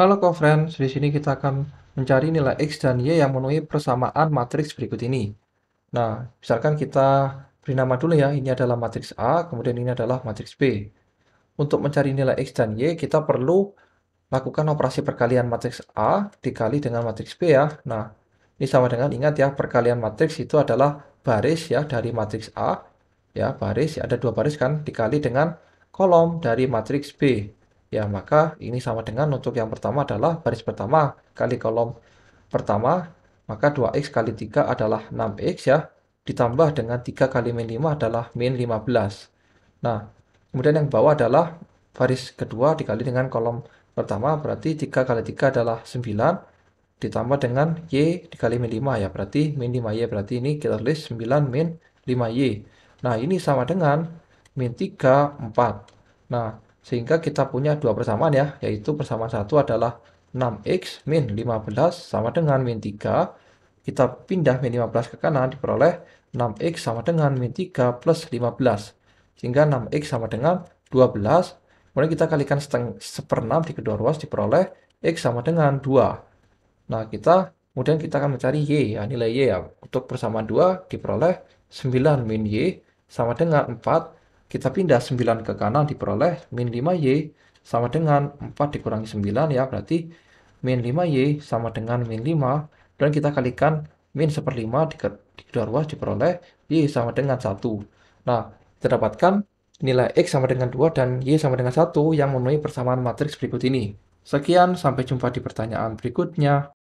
Halo friends, di sini kita akan mencari nilai X dan Y yang memenuhi persamaan matriks berikut ini. Nah, misalkan kita beri nama dulu ya, ini adalah matriks A, kemudian ini adalah matriks B. Untuk mencari nilai X dan Y, kita perlu lakukan operasi perkalian matriks A dikali dengan matriks B ya. Nah, ini sama dengan, ingat ya, perkalian matriks itu adalah baris ya dari matriks A, ya baris, ya ada dua baris kan, dikali dengan kolom dari matriks B ya maka ini sama dengan untuk yang pertama adalah baris pertama kali kolom pertama maka 2x kali 3 adalah 6x ya ditambah dengan 3 kali min 5 adalah min 15 nah kemudian yang bawah adalah baris kedua dikali dengan kolom pertama berarti 3 kali 3 adalah 9 ditambah dengan y dikali min 5 ya berarti min 5y berarti ini kita tulis 9 min 5y nah ini sama dengan min 3 4 nah sehingga kita punya dua persamaan ya, yaitu persamaan satu adalah 6x min 15 sama dengan min 3. Kita pindah min 15 ke kanan diperoleh 6x sama dengan min 3 plus 15. Sehingga 6x sama dengan 12. Kemudian kita kalikan seperenam di kedua ruas diperoleh x sama dengan 2. Nah, kita kemudian kita akan mencari y ya, nilai y ya. Untuk persamaan 2 diperoleh 9 min y sama dengan 4 kita pindah 9 ke kanan diperoleh min 5Y sama dengan 4 dikurangi 9 ya. Berarti min 5Y sama dengan min 5. Dan kita kalikan min 1 per 5 di kedua ruas diperoleh Y sama dengan 1. Nah, kita dapatkan nilai X sama dengan 2 dan Y sama dengan 1 yang memenuhi persamaan matriks berikut ini. Sekian, sampai jumpa di pertanyaan berikutnya.